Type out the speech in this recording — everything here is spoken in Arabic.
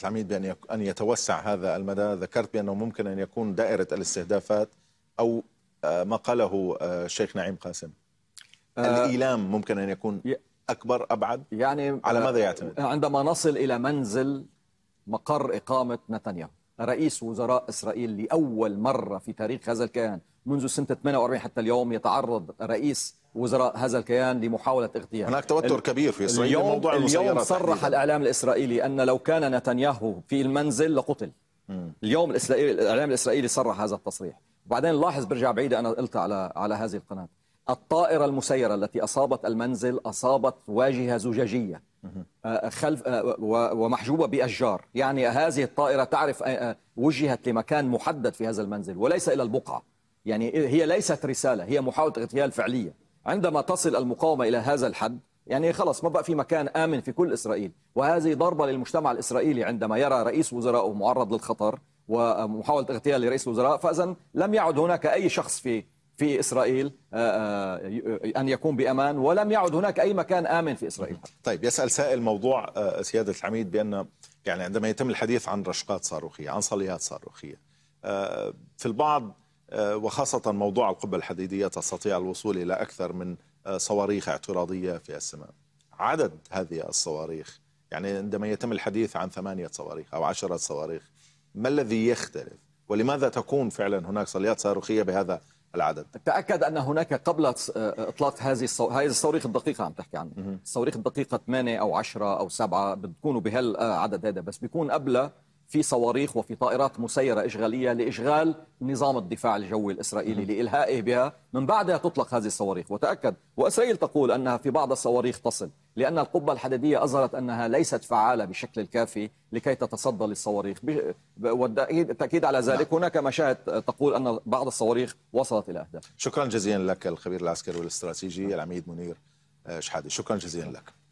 العميد بأن أن يتوسع هذا المدى ذكرت بأنه ممكن أن يكون دائرة الاستهدافات أو آه، ما قاله آه، الشيخ نعيم قاسم آه، الإيلام ممكن أن يكون أكبر أبعد يعني على ماذا يعتمد عندما نصل إلى منزل مقر إقامة نتنياهو رئيس وزراء إسرائيل لأول مرة في تاريخ هذا الكيان منذ سنة 48 حتى اليوم يتعرض رئيس وزراء هذا الكيان لمحاولة اغتياله هناك توتر كبير في إسرائيل اليوم موضوع اليوم صرح تحديد. الإعلام الإسرائيلي أن لو كان نتنياهو في المنزل لقتل م. اليوم الإسرائيلي الإعلام الإسرائيلي صرح هذا التصريح وبعدين لاحظ برجع بعيد أنا قلت على على هذه القناة الطائرة المسيرة التي أصابت المنزل أصابت واجهة زجاجية آه، خلف آه، ومحجوبة بأشجار يعني هذه الطائرة تعرف آه، وجهت لمكان محدد في هذا المنزل وليس إلى البقعة يعني هي ليست رسالة هي محاولة اغتيال فعلية عندما تصل المقاومة إلى هذا الحد يعني خلاص ما بقى في مكان آمن في كل إسرائيل وهذه ضربة للمجتمع الإسرائيلي عندما يرى رئيس وزرائه معرض للخطر ومحاولة اغتيال لرئيس الوزراء فإذا لم يعد هناك أي شخص في في إسرائيل آه، آه، أن يكون بأمان ولم يعد هناك أي مكان آمن في إسرائيل طيب يسأل سائل موضوع آه، سيادة العميد بأن يعني عندما يتم الحديث عن رشقات صاروخية عن صليات صاروخية في البعض آه، وخاصة موضوع القبة الحديدية تستطيع الوصول إلى أكثر من آه، صواريخ اعتراضية في السماء عدد هذه الصواريخ يعني عندما يتم الحديث عن ثمانية صواريخ أو عشرة صواريخ ما الذي يختلف ولماذا تكون فعلا هناك صليات صاروخية بهذا العدد تأكد أن هناك قبل آه، إطلاق هذه الصو... هذه الصواريخ الدقيقة عم تحكي عنها الصواريخ الدقيقة 8 أو 10 أو 7 بتكونوا بهالعدد هذا بس بيكون قبل في صواريخ وفي طائرات مسيرة إشغالية لإشغال نظام الدفاع الجوي الإسرائيلي لإلهائه بها من بعدها تطلق هذه الصواريخ وتأكد وإسرائيل تقول أنها في بعض الصواريخ تصل لأن القبة الحديدية أظهرت أنها ليست فعالة بالشكل الكافي لكي تتصدى للصواريخ والتأكيد على نعم. ذلك هناك مشاهد تقول أن بعض الصواريخ وصلت إلى أهدافها شكرا جزيلا لك الخبير العسكري والاستراتيجي العميد منير آه، شحادي شكرا جزيلا لك